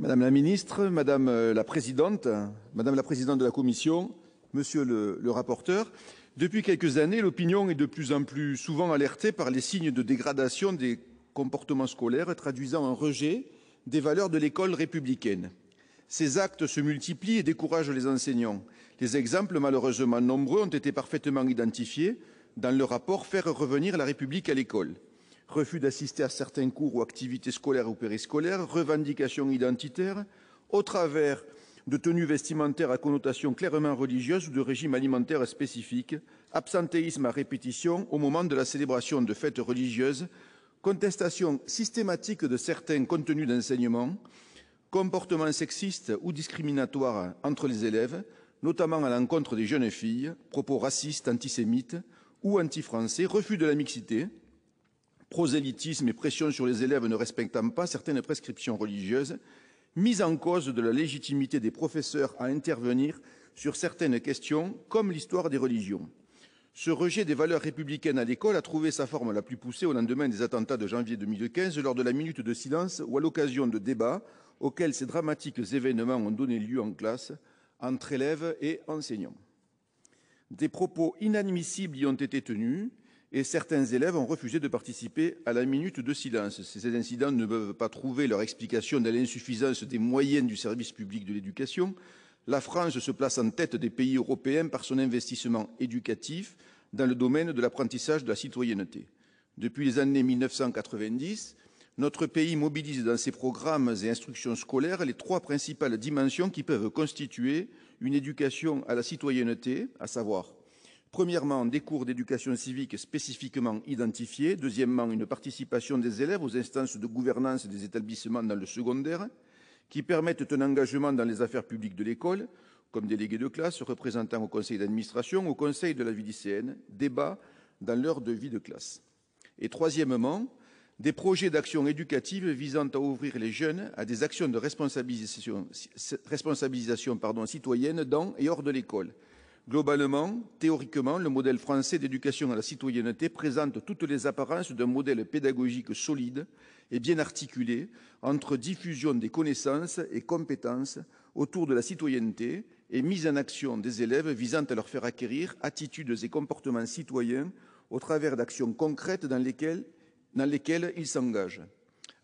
Madame la ministre, madame euh, la présidente, madame la présidente de la commission, monsieur le, rapporteur, depuis quelques années, l'opinion est de plus en plus souvent alertée par les signes de dégradation des comportements scolaires traduisant un rejet des valeurs de l'école républicaine. Ces actes se multiplient et découragent les enseignants. Les exemples, malheureusement nombreux, ont été parfaitement identifiés dans le rapport Faire revenir la République à l'école refus d'assister à certains cours ou activités scolaires ou périscolaires, revendications identitaires au travers de tenues vestimentaires à connotation clairement religieuse ou de régimes alimentaires spécifiques, absentéisme à répétition au moment de la célébration de fêtes religieuses, contestation systématique de certains contenus d'enseignement, comportement sexistes ou discriminatoires entre les élèves, notamment à l'encontre des jeunes filles, propos racistes, antisémites ou anti-français, refus de la mixité, prosélytisme et pression sur les élèves ne respectant pas certaines prescriptions religieuses, mise en cause de la légitimité des professeurs à intervenir sur certaines questions, comme l'histoire des religions. Ce rejet des valeurs républicaines à l'école a trouvé sa forme la plus poussée au lendemain des attentats de janvier 2015, lors de la minute de silence ou à l'occasion de débats auxquels ces dramatiques événements ont donné lieu en classe, entre élèves et enseignants. Des propos inadmissibles y ont été tenus, et certains élèves ont refusé de participer à la minute de silence. Ces incidents ne peuvent pas trouver leur explication dans l'insuffisance des moyens du service public de l'éducation. La France se place en tête des pays européens par son investissement éducatif dans le domaine de l'apprentissage de la citoyenneté. Depuis les années 1990, notre pays mobilise dans ses programmes et instructions scolaires les trois principales dimensions qui peuvent constituer une éducation à la citoyenneté, à savoir premièrement, des cours d'éducation civique spécifiquement identifiés deuxièmement, une participation des élèves aux instances de gouvernance des établissements dans le secondaire, qui permettent un engagement dans les affaires publiques de l'école, comme délégués de classe, représentants au conseil d'administration, au conseil de la vie lycéenne, débats dans l'heure de vie de classe Et troisièmement, des projets d'action éducative visant à ouvrir les jeunes à des actions de responsabilisation citoyenne dans et hors de l'école, Globalement, théoriquement, le modèle français d'éducation à la citoyenneté présente toutes les apparences d'un modèle pédagogique solide et bien articulé entre diffusion des connaissances et compétences autour de la citoyenneté et mise en action des élèves visant à leur faire acquérir attitudes et comportements citoyens au travers d'actions concrètes dans lesquelles, ils s'engagent.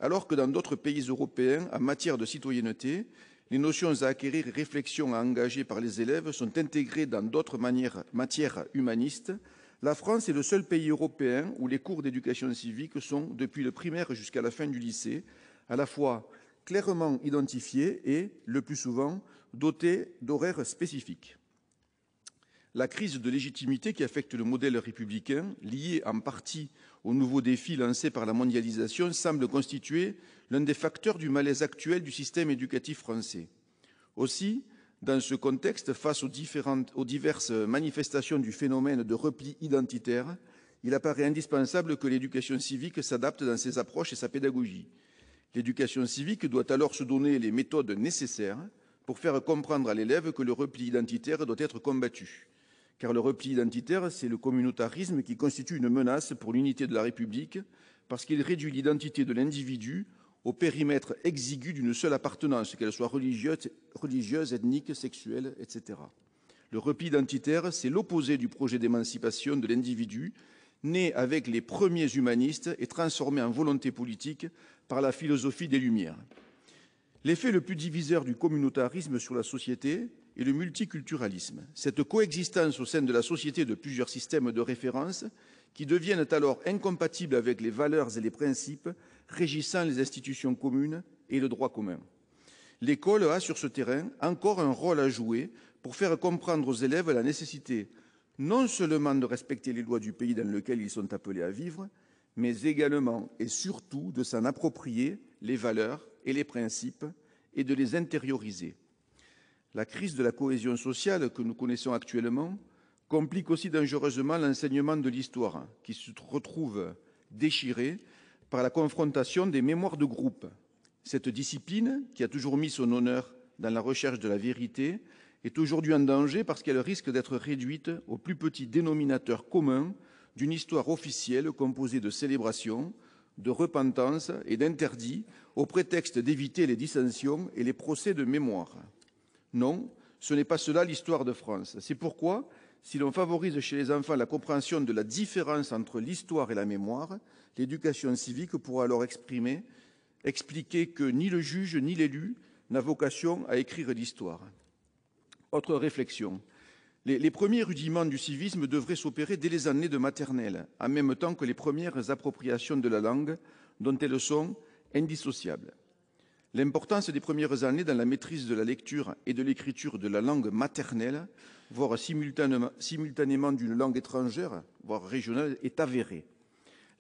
Alors que dans d'autres pays européens, en matière de citoyenneté, les notions à acquérir et réflexions à engager par les élèves sont intégrées dans d'autres matières humanistes, la France est le seul pays européen où les cours d'éducation civique sont, depuis le primaire jusqu'à la fin du lycée, à la fois clairement identifiés et, le plus souvent, dotés d'horaires spécifiques la crise de légitimité qui affecte le modèle républicain, liée en partie aux nouveaux défis lancés par la mondialisation, semble constituer l'un des facteurs du malaise actuel du système éducatif français. Aussi, dans ce contexte, face aux, aux diverses manifestations du phénomène de repli identitaire, il apparaît indispensable que l'éducation civique s'adapte dans ses approches et sa pédagogie. L'éducation civique doit alors se donner les méthodes nécessaires pour faire comprendre à l'élève que le repli identitaire doit être combattu car le repli identitaire, c'est le communautarisme qui constitue une menace pour l'unité de la République, parce qu'il réduit l'identité de l'individu au périmètre exigu d'une seule appartenance, qu'elle soit religieuse, ethnique, sexuelle, etc. Le repli identitaire, c'est l'opposé du projet d'émancipation de l'individu, né avec les premiers humanistes et transformé en volonté politique par la philosophie des Lumières. L'effet le plus diviseur du communautarisme sur la société, et le multiculturalisme, cette coexistence au sein de la société de plusieurs systèmes de référence qui deviennent alors incompatibles avec les valeurs et les principes régissant les institutions communes et le droit commun. L'école a, sur ce terrain, encore un rôle à jouer pour faire comprendre aux élèves la nécessité non seulement de respecter les lois du pays dans lequel ils sont appelés à vivre, mais également et surtout de s'en approprier les valeurs et les principes et de les intérioriser. La crise de la cohésion sociale que nous connaissons actuellement complique aussi dangereusement l'enseignement de l'histoire, qui se retrouve déchirée par la confrontation des mémoires de groupe. Cette discipline, qui a toujours mis son honneur dans la recherche de la vérité, est aujourd'hui en danger parce qu'elle risque d'être réduite au plus petit dénominateur commun d'une histoire officielle composée de célébrations, de repentances et d'interdits, au prétexte d'éviter les dissensions et les procès de mémoire. Non, ce n'est pas cela l'histoire de France. C'est pourquoi, si l'on favorise chez les enfants la compréhension de la différence entre l'histoire et la mémoire, l'éducation civique pourra alors exprimer, expliquer que ni le juge ni l'élu n'a vocation à écrire l'histoire. Autre réflexion. Les, les, premiers rudiments du civisme devraient s'opérer dès les années de maternelle, en même temps que les premières appropriations de la langue, dont elles sont indissociables. L'importance des premières années dans la maîtrise de la lecture et de l'écriture de la langue maternelle, voire simultanément d'une langue étrangère, voire régionale, est avérée.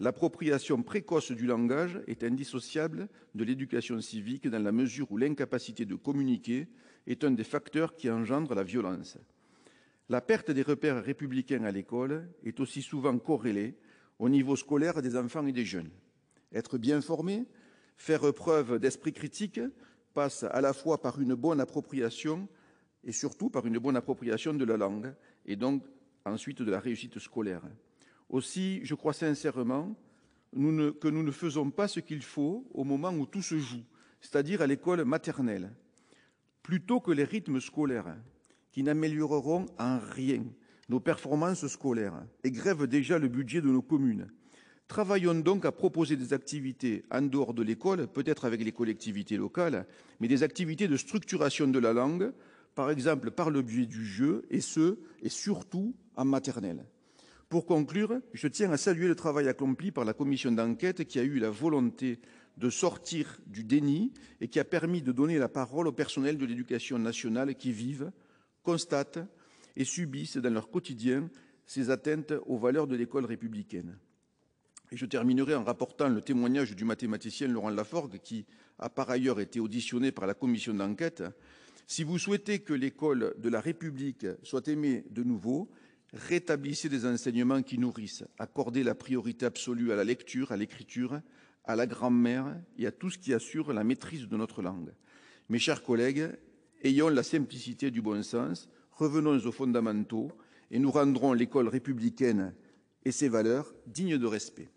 L'appropriation précoce du langage est indissociable de l'éducation civique, dans la mesure où l'incapacité de communiquer est un des facteurs qui engendre la violence. La perte des repères républicains à l'école est aussi souvent corrélée au niveau scolaire des enfants et des jeunes. Être bien formé, Faire preuve d'esprit critique passe à la fois par une bonne appropriation et, surtout, par une bonne appropriation de la langue, et donc ensuite de la réussite scolaire. Aussi, je crois sincèrement que nous ne faisons pas ce qu'il faut au moment où tout se joue, c'est-à-dire à l'école maternelle. Plutôt que les rythmes scolaires, qui n'amélioreront en rien nos performances scolaires et grèvent déjà le budget de nos communes, Travaillons donc à proposer des activités en dehors de l'école, peut-être avec les collectivités locales, mais des activités de structuration de la langue, par exemple par le biais du jeu, et ce et surtout en maternelle. Pour conclure, je tiens à saluer le travail accompli par la commission d'enquête, qui a eu la volonté de sortir du déni et qui a permis de donner la parole au personnel de l'éducation nationale qui vivent, constatent et subissent dans leur quotidien ces atteintes aux valeurs de l'école républicaine. Je terminerai en rapportant le témoignage du mathématicien Laurent Laforgue, qui a par ailleurs été auditionné par la commission d'enquête. Si vous souhaitez que l'école de la République soit aimée de nouveau, rétablissez des enseignements qui nourrissent, accordez la priorité absolue à la lecture, à l'écriture, à la grammaire et à tout ce qui assure la maîtrise de notre langue. Mes chers collègues, ayons la simplicité du bon sens, revenons aux fondamentaux et nous rendrons l'école républicaine et ses valeurs dignes de respect.